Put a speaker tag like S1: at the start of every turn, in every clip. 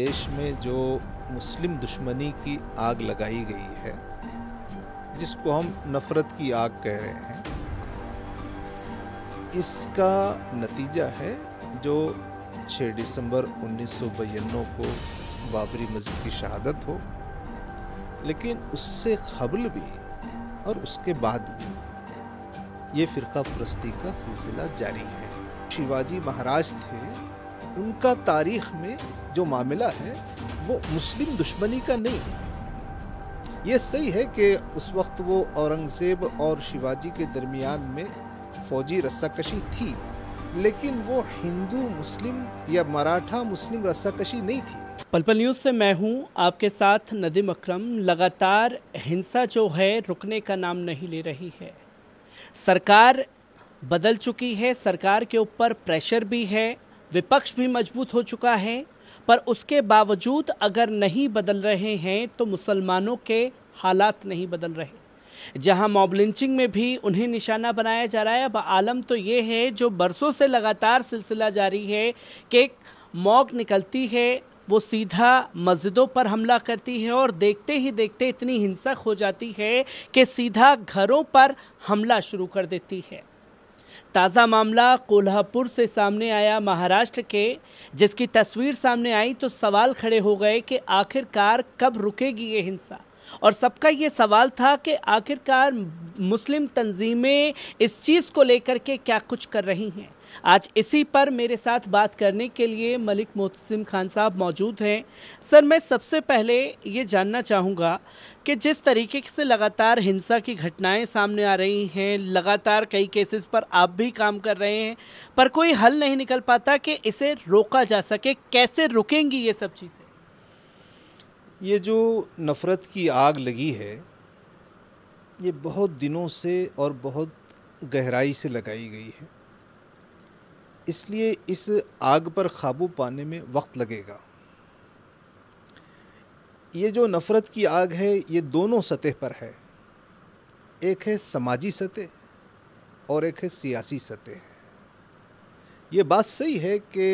S1: देश में जो मुस्लिम दुश्मनी की आग लगाई गई है जिसको हम नफ़रत की आग कह रहे हैं इसका नतीजा है जो 6 दिसंबर उन्नीस को बाबरी मस्जिद की शहादत हो लेकिन उससे कबल भी और उसके बाद भी ये फ़िरका परस्ती का सिलसिला जारी है शिवाजी महाराज थे उनका तारीख में जो मामला है वो मुस्लिम दुश्मनी का नहीं है ये सही है कि उस वक्त वो औरंगज़ेब और शिवाजी के दरमियान में फ़ौजी रस्साकशी थी
S2: लेकिन वो हिंदू मुस्लिम या मराठा मुस्लिम रस्साकशी नहीं थी पलपल न्यूज़ से मैं हूं आपके साथ नदीम अक्रम लगातार हिंसा जो है रुकने का नाम नहीं ले रही है सरकार बदल चुकी है सरकार के ऊपर प्रेशर भी है विपक्ष भी मजबूत हो चुका है पर उसके बावजूद अगर नहीं बदल रहे हैं तो मुसलमानों के हालात नहीं बदल रहे जहां मॉब लिंचिंग में भी उन्हें निशाना बनाया जा रहा है अब आलम तो ये है जो बरसों से लगातार सिलसिला जारी है कि मॉब निकलती है वो सीधा मस्जिदों पर हमला करती है और देखते ही देखते इतनी हिंसक हो जाती है कि सीधा घरों पर हमला शुरू कर देती है ताज़ा मामला कोल्हापुर से सामने आया महाराष्ट्र के जिसकी तस्वीर सामने आई तो सवाल खड़े हो गए कि आखिरकार कब रुकेगी ये हिंसा और सबका ये सवाल था कि आखिरकार मुस्लिम तंजीमें इस चीज़ को लेकर के क्या कुछ कर रही हैं आज इसी पर मेरे साथ बात करने के लिए मलिक मोहसिम खान साहब मौजूद हैं सर मैं सबसे पहले ये जानना चाहूँगा कि जिस तरीके से लगातार हिंसा की घटनाएं सामने आ रही हैं लगातार कई केसेस पर आप भी काम कर रहे हैं पर कोई हल नहीं निकल पाता कि इसे रोका जा सके कैसे रुकेंगी ये सब चीज़ें
S1: ये जो नफ़रत की आग लगी है ये बहुत दिनों से और बहुत गहराई से लगाई गई है इसलिए इस आग पर काबू पाने में वक्त लगेगा ये जो नफ़रत की आग है ये दोनों सतह पर है एक है समाजी सतह और एक है सियासी सतह ये बात सही है कि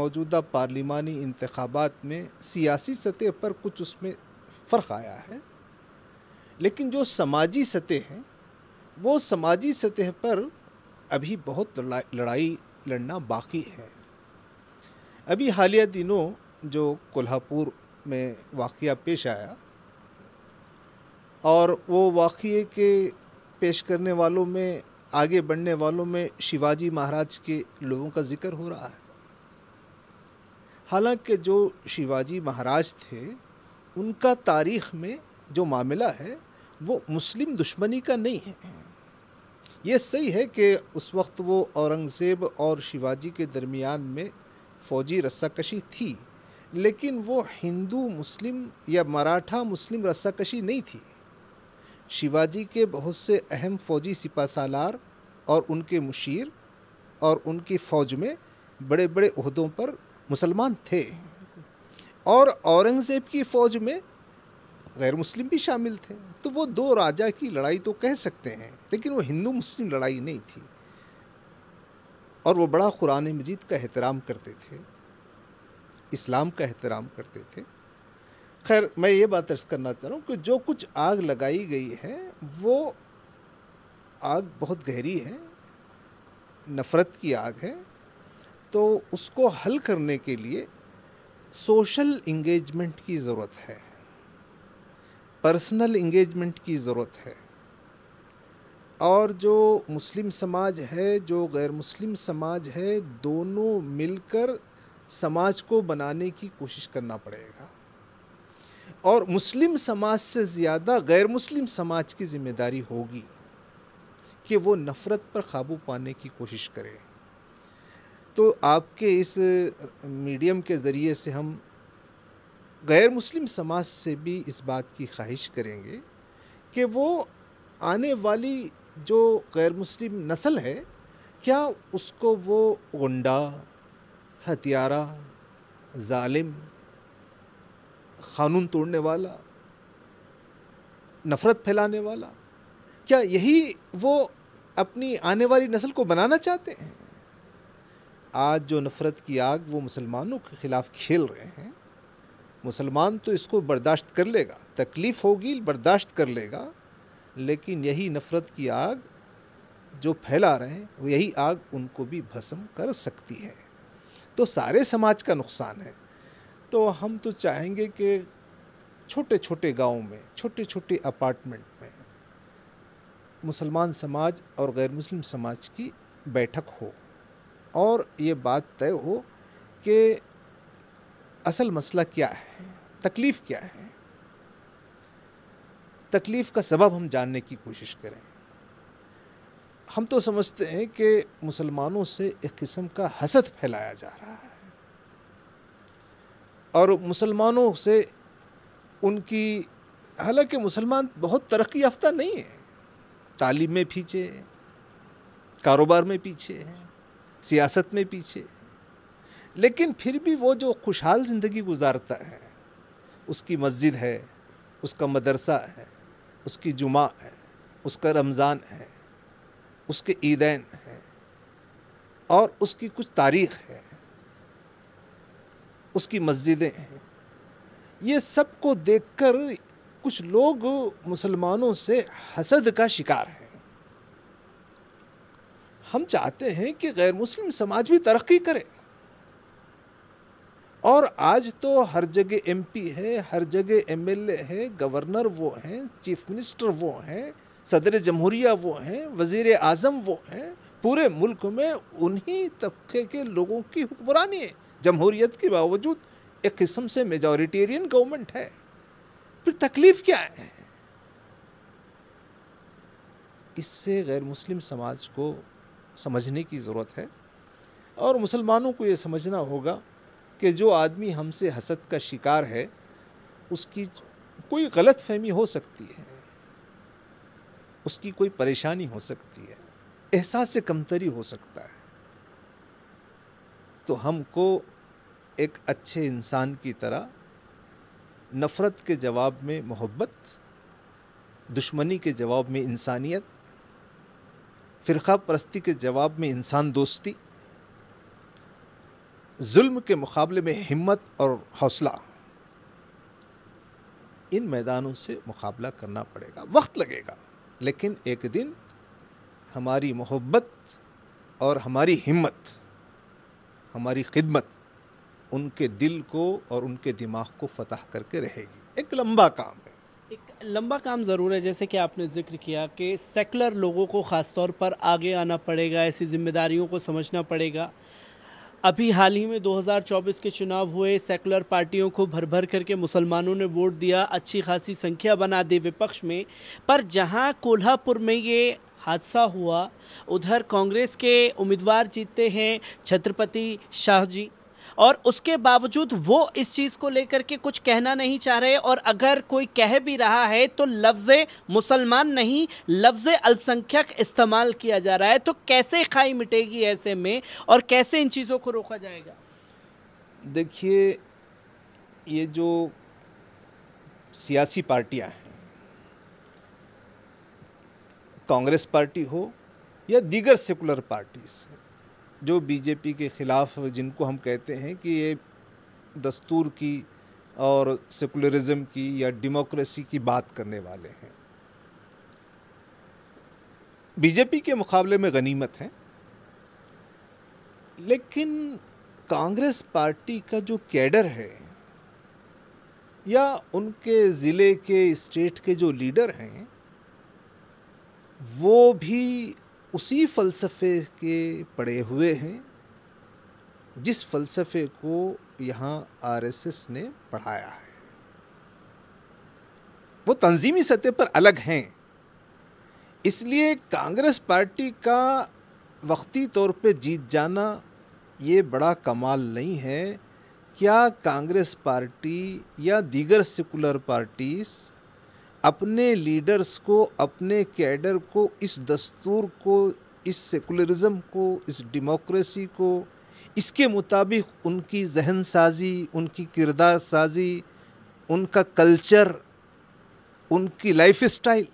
S1: मौजूदा पार्लिमानी इंतबात में सियासी सतह पर कुछ उसमें फ़र्क आया है लेकिन जो समाजी सतह हैं वो समाजी सतह पर अभी बहुत लड़ाई लड़ना बाकी है अभी हालिया दिनों जो कोल्हापुर में वाक़ पेश आया और वो वाक़े के पेश करने वालों में आगे बढ़ने वालों में शिवाजी महाराज के लोगों का जिक्र हो रहा है हालांकि जो शिवाजी महाराज थे उनका तारीख़ में जो मामला है वो मुस्लिम दुश्मनी का नहीं है ये सही है कि उस वक्त वो औरंगज़ेब और शिवाजी के दरमियान में फ़ौजी रस्साकशी थी लेकिन वो हिंदू मुस्लिम या मराठा मुस्लिम रस्साकशी नहीं थी शिवाजी के बहुत से अहम फ़ौजी सिपा सालार और उनके मुशीर और उनकी फ़ौज में बड़े बड़े अहदों पर मुसलमान थे और औरंगज़ेब की फ़ौज में गैर मुस्लिम भी शामिल थे तो वो दो राजा की लड़ाई तो कह सकते हैं लेकिन वो हिंदू मुस्लिम लड़ाई नहीं थी और वो बड़ा कुरान मजीद का एहतराम करते थे इस्लाम का एहतराम करते थे खैर मैं ये बात अर्ज करना चाह रहा हूँ कि जो कुछ आग लगाई गई है वो आग बहुत गहरी है नफ़रत की आग है तो उसको हल करने के लिए सोशल इंगेजमेंट की ज़रूरत है पर्सनल इंगेजमेंट की ज़रूरत है और जो मुस्लिम समाज है जो गैर मुस्लिम समाज है दोनों मिलकर समाज को बनाने की कोशिश करना पड़ेगा और मुस्लिम समाज से ज़्यादा गैर मुस्लिम समाज की जिम्मेदारी होगी कि वो नफ़रत पर काबू पाने की कोशिश करें तो आपके इस मीडियम के ज़रिए से हम गैर मुस्लिम समाज से भी इस बात की ख्वाहिश करेंगे कि वो आने वाली जो गैर मुस्लिम नस्ल है क्या उसको वो गुंडा हथियारा जालिम क़ानून तोड़ने वाला नफ़रत फैलाने वाला क्या यही वो अपनी आने वाली नस्ल को बनाना चाहते हैं आज जो नफ़रत की आग वो मुसलमानों के ख़िलाफ़ खेल रहे हैं मुसलमान तो इसको बर्दाश्त कर लेगा तकलीफ़ होगी बर्दाश्त कर लेगा लेकिन यही नफ़रत की आग जो फैला रहे हैं यही आग उनको भी भस्म कर सकती है तो सारे समाज का नुकसान है तो हम तो चाहेंगे कि छोटे छोटे गाँव में छोटे छोटे अपार्टमेंट में मुसलमान समाज और गैर मुस्लिम समाज की बैठक हो और ये बात तय हो कि असल मसला क्या है तकलीफ़ क्या है तकलीफ़ का सबब हम जानने की कोशिश करें हम तो समझते हैं कि मुसलमानों से एक किस्म का हसद फैलाया जा रहा है और मुसलमानों से उनकी हालांकि मुसलमान बहुत तरक्की याफ्ता नहीं है तालीम में पीछे कारोबार में पीछे हैं सियासत में पीछे लेकिन फिर भी वो जो खुशहाल ज़िंदगी गुजारता है उसकी मस्जिद है उसका मदरसा है उसकी जुमा है उसका रमज़ान है उसके ईदैन है और उसकी कुछ तारीख़ है उसकी मस्जिदें हैं ये सब को देखकर कुछ लोग मुसलमानों से हसद का शिकार हैं हम चाहते हैं कि गैर मुस्लिम समाज भी तरक्की करे और आज तो हर जगह एमपी है हर जगह एमएलए है गवर्नर वो हैं चीफ मिनिस्टर वो हैं सदर जमहूरिया वो हैं वज़ी अजम वो हैं पूरे मुल्क में उन्हीं तबके के लोगों की हुक्मरानी है जमहूरीत के बावजूद एक किस्म से मेजोरिटेरियन गवर्नमेंट है फिर तकलीफ क्या है इससे गैर मुस्लिम समाज को समझने की ज़रूरत है और मुसलमानों को ये समझना होगा कि जो आदमी हमसे हसद का शिकार है उसकी कोई गलत फहमी हो सकती है उसकी कोई परेशानी हो सकती है एहसास से कमतरी हो सकता है तो हमको एक अच्छे इंसान की तरह नफ़रत के जवाब में मोहब्बत दुश्मनी के जवाब में इंसानियत फ़िरका परस्ती के जवाब में इंसान दोस्ती जुल्म के मुकाबले में हिम्मत और हौसला इन मैदानों से मुकाबला करना पड़ेगा वक्त लगेगा लेकिन एक दिन हमारी मोहब्बत और हमारी हिम्मत हमारी खिदमत उनके दिल को और उनके दिमाग को फतह करके रहेगी
S2: एक लंबा काम है एक लंबा काम ज़रूर है जैसे कि आपने जिक्र किया कि सेकुलर लोगों को ख़ास तौर पर आगे आना पड़ेगा ऐसी जिम्मेदारियों को समझना पड़ेगा अभी हाल ही में 2024 के चुनाव हुए सेकुलर पार्टियों को भर भर करके मुसलमानों ने वोट दिया अच्छी खासी संख्या बना दी विपक्ष में पर जहां कोल्हापुर में ये हादसा हुआ उधर कांग्रेस के उम्मीदवार जीतते हैं छत्रपति शाह जी और उसके बावजूद वो इस चीज़ को लेकर के कुछ कहना नहीं चाह रहे और अगर कोई कह भी रहा है तो लफ्ज़ मुसलमान नहीं लफ्ज़ अल्पसंख्यक इस्तेमाल किया जा रहा है तो कैसे खाई मिटेगी ऐसे में और कैसे इन चीज़ों को रोका जाएगा
S1: देखिए ये जो सियासी पार्टियां हैं कांग्रेस पार्टी हो या दीगर सेकुलर पार्टीज जो बीजेपी के ख़िलाफ़ जिनको हम कहते हैं कि ये दस्तूर की और सेकुलरिज्म की या डेमोक्रेसी की बात करने वाले हैं बीजेपी के मुकाबले में गनीमत है लेकिन कांग्रेस पार्टी का जो कैडर है या उनके ज़िले के स्टेट के जो लीडर हैं वो भी उसी फ़लसफ़े के पड़े हुए हैं जिस फ़लसफ़े को यहाँ आरएसएस ने पढ़ाया है वो तंजीमी सतह पर अलग हैं इसलिए कांग्रेस पार्टी का वक्ती तौर पे जीत जाना ये बड़ा कमाल नहीं है क्या कांग्रेस पार्टी या दीगर सेकुलर पार्टीज़ अपने लीडर्स को अपने कैडर को इस दस्तूर को इस सेकुलरिज़म को इस डेमोक्रेसी को इसके मुताबिक उनकी जहन साजी उनकी किरदार साजी उनका कल्चर उनकी लाइफ स्टाइल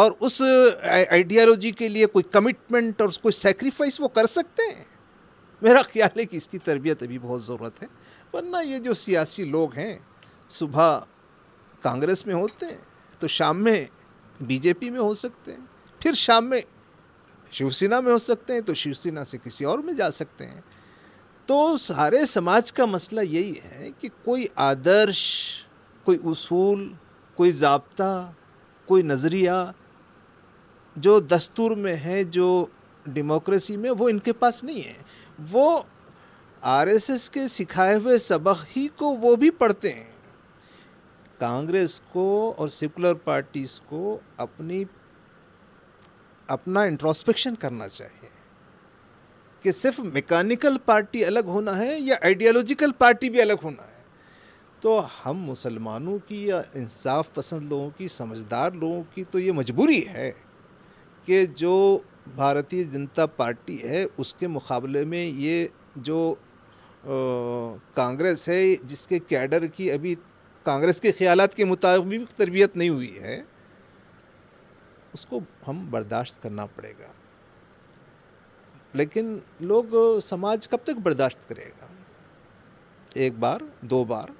S1: और उस आइडियालॉजी के लिए कोई कमिटमेंट और कोई सेक्रीफाइस वो कर सकते हैं मेरा ख्याल है कि इसकी तरबियत अभी बहुत ज़रूरत है वरना ये जो सियासी लोग हैं सुबह कांग्रेस में होते हैं तो शाम में बीजेपी में हो सकते हैं फिर शाम में शिवसेना में हो सकते हैं तो शिवसेना से किसी और में जा सकते हैं तो सारे समाज का मसला यही है कि कोई आदर्श कोई उसूल कोई जबता कोई नज़रिया जो दस्तूर में है जो डेमोक्रेसी में वो इनके पास नहीं है वो आरएसएस के सिखाए हुए सबक ही को वो भी पढ़ते हैं कांग्रेस को और सेकुलर पार्टीज़ को अपनी अपना इंट्रोस्पेक्शन करना चाहिए कि सिर्फ मैकेनिकल पार्टी अलग होना है या आइडियोलॉजिकल पार्टी भी अलग होना है तो हम मुसलमानों की या इंसाफ पसंद लोगों की समझदार लोगों की तो ये मजबूरी है कि जो भारतीय जनता पार्टी है उसके मुकाबले में ये जो कांग्रेस है जिसके कैडर की अभी कांग्रेस के ख्याल के मुताबिक तरबियत नहीं हुई है उसको हम बर्दाश्त करना पड़ेगा लेकिन लोग समाज कब तक बर्दाश्त करेगा एक बार दो बार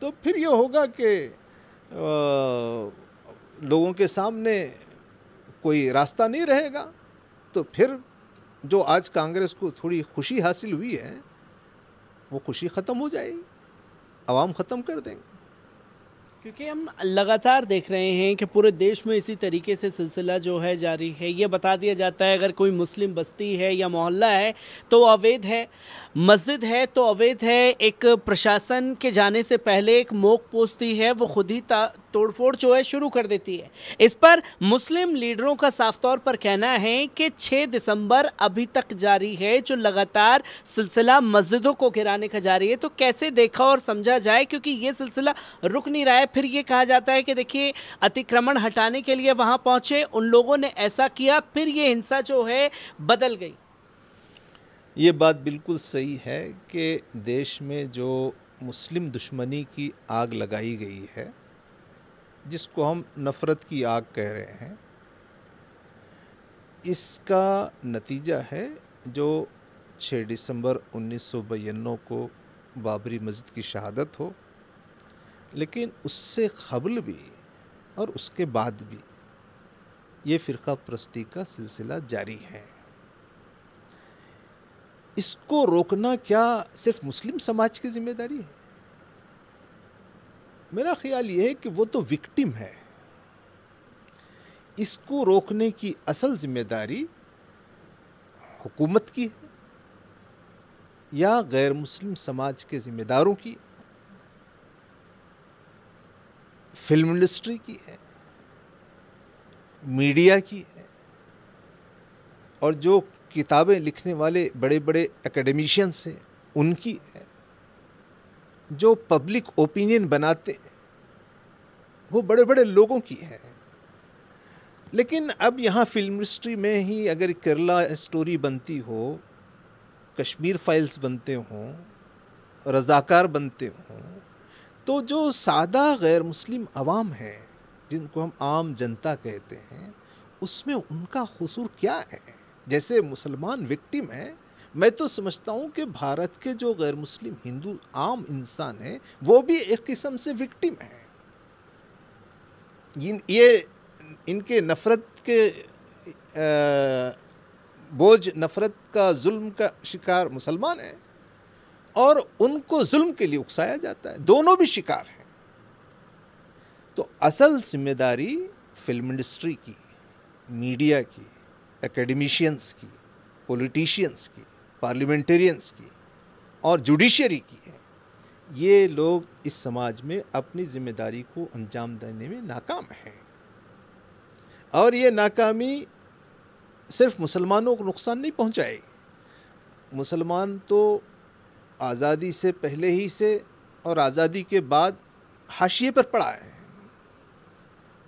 S1: तो फिर यह होगा कि लोगों के सामने कोई रास्ता नहीं रहेगा तो फिर जो आज कांग्रेस को थोड़ी खुशी हासिल हुई है वो खुशी ख़त्म हो जाएगी आवाम ख़त्म कर देंगे
S2: क्योंकि हम लगातार देख रहे हैं कि पूरे देश में इसी तरीके से सिलसिला जो है जारी है ये बता दिया जाता है अगर कोई मुस्लिम बस्ती है या मोहल्ला है तो अवैध है मस्जिद है तो अवैध है एक प्रशासन के जाने से पहले एक मोक पोस्ती है वो खुद ही तोड़फोड़ जो है शुरू कर देती है इस पर मुस्लिम लीडरों का साफ तौर पर कहना है कि 6 दिसंबर अभी तक जारी है जो लगातार सिलसिला मस्जिदों को गिराने का जारी है तो कैसे देखा और समझा जाए क्योंकि ये सिलसिला रुक नहीं रहा है फिर ये कहा जाता है कि देखिए अतिक्रमण हटाने के लिए वहाँ पहुँचे उन लोगों ने ऐसा किया फिर ये हिंसा जो है बदल गई
S1: ये बात बिल्कुल सही है कि देश में जो मुस्लिम दुश्मनी की आग लगाई गई है जिसको हम नफ़रत की आग कह रहे हैं इसका नतीजा है जो 6 दिसंबर उन्नीस को बाबरी मस्जिद की शहादत हो लेकिन उससे कबल भी और उसके बाद भी ये फ़िरका परस्ती का सिलसिला जारी है इसको रोकना क्या सिर्फ मुस्लिम समाज की जिम्मेदारी है मेरा ख्याल ये है कि वो तो विक्टिम है इसको रोकने की असल जिम्मेदारी हुकूमत की है या गैर मुस्लिम समाज के ज़िम्मेदारों की फिल्म इंडस्ट्री की है मीडिया की है और जो किताबें लिखने वाले बड़े बड़े एकेडमिशियंस हैं उनकी है जो पब्लिक ओपिनियन बनाते वो बड़े बड़े लोगों की है लेकिन अब यहाँ फिल्म इंडस्ट्री में ही अगर केरला स्टोरी बनती हो कश्मीर फाइल्स बनते हों रज़ाकार बनते हों तो जो सादा गैर मुस्लिम आवाम है जिनको हम आम जनता कहते हैं उसमें उनका कसूर क्या है जैसे मुसलमान विक्टिम है मैं तो समझता हूँ कि भारत के जो गैर मुस्लिम हिंदू आम इंसान हैं वो भी एक किस्म से विक्टिम हैं ये इनके नफ़रत के आ, बोझ नफ़रत का जुल्म का शिकार मुसलमान हैं और उनको जुल्म के लिए उकसाया जाता है दोनों भी शिकार हैं तो असल जिम्मेदारी फिल्म इंडस्ट्री की मीडिया की एकेडमिशियंस की पॉलिटिशियंस की पार्लियामेंटेरियंस की और जुडिशरी की है ये लोग इस समाज में अपनी जिम्मेदारी को अंजाम देने में नाकाम हैं और ये नाकामी सिर्फ मुसलमानों को नुकसान नहीं पहुंचाएगी मुसलमान तो आज़ादी से पहले ही से और आज़ादी के बाद हाशिए पर पड़ा है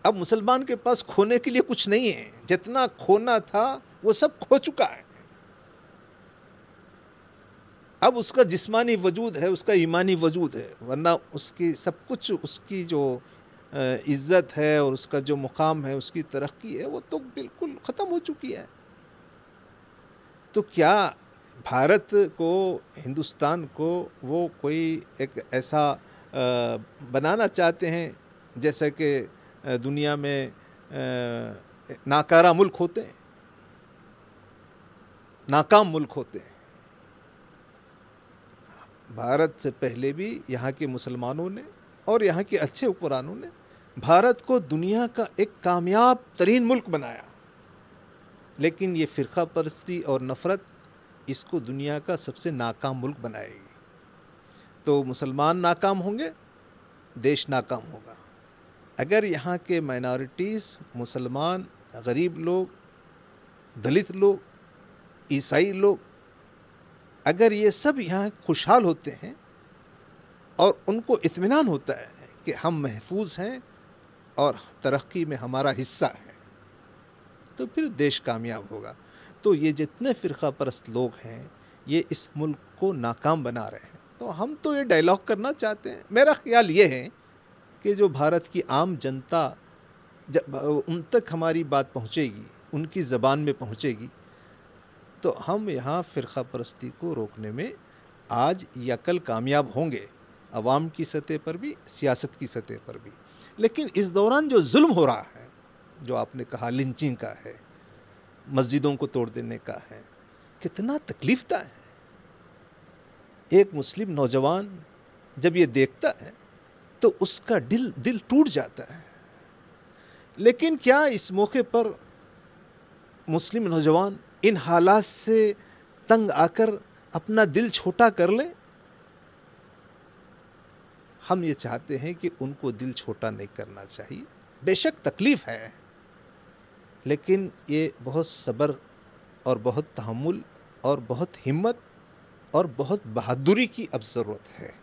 S1: अब मुसलमान के पास खोने के लिए कुछ नहीं है जितना खोना था वो सब खो चुका है अब उसका जिस्मानी वजूद है उसका ईमानी वजूद है वरना उसकी सब कुछ उसकी जो इज़्ज़त है और उसका जो मुकाम है उसकी तरक्की है वो तो बिल्कुल ख़त्म हो चुकी है तो क्या भारत को हिंदुस्तान को वो कोई एक ऐसा बनाना चाहते हैं जैसा कि दुनिया में नाकारा मुल्क होते हैं नाकाम मुल्क होते हैं भारत से पहले भी यहाँ के मुसलमानों ने और यहाँ के अच्छे हुक्मरानों ने भारत को दुनिया का एक कामयाब तरीन मुल्क बनाया लेकिन ये फ़िरका परस्ती और नफ़रत इसको दुनिया का सबसे नाकाम मुल्क बनाएगी तो मुसलमान नाकाम होंगे देश नाकाम होगा अगर यहाँ के माइनॉरिटीज़ मुसलमान गरीब लोग दलित लोग ईसाई लोग अगर ये सब यहाँ खुशहाल होते हैं और उनको इत्मीनान होता है कि हम महफूज हैं और तरक्की में हमारा हिस्सा है तो फिर देश कामयाब होगा तो ये जितने फ़िरका परस्त लोग हैं ये इस मुल्क को नाकाम बना रहे हैं तो हम तो ये डायलॉग करना चाहते हैं मेरा ख्याल ये है कि जो भारत की आम जनता जब उन तक हमारी बात पहुँचेगी उनकी ज़बान में पहुँचेगी तो हम यहाँ फ़िरका परस्ती को रोकने में आज या कल कामयाब होंगे अवाम की सतह पर भी सियासत की सतह पर भी लेकिन इस दौरान जो जुल्म हो रहा है जो आपने कहा लिंचिंग का है मस्जिदों को तोड़ देने का है कितना तकलीफदा है एक मुस्लिम नौजवान जब ये देखता है तो उसका दिल दिल टूट जाता है लेकिन क्या इस मौके पर मुस्लिम नौजवान इन हालात से तंग आकर अपना दिल छोटा कर लें हम ये चाहते हैं कि उनको दिल छोटा नहीं करना चाहिए बेशक तकलीफ़ है लेकिन ये बहुत सब्र और बहुत तहमुल और बहुत हिम्मत और बहुत बहादुरी की अब ज़रूरत है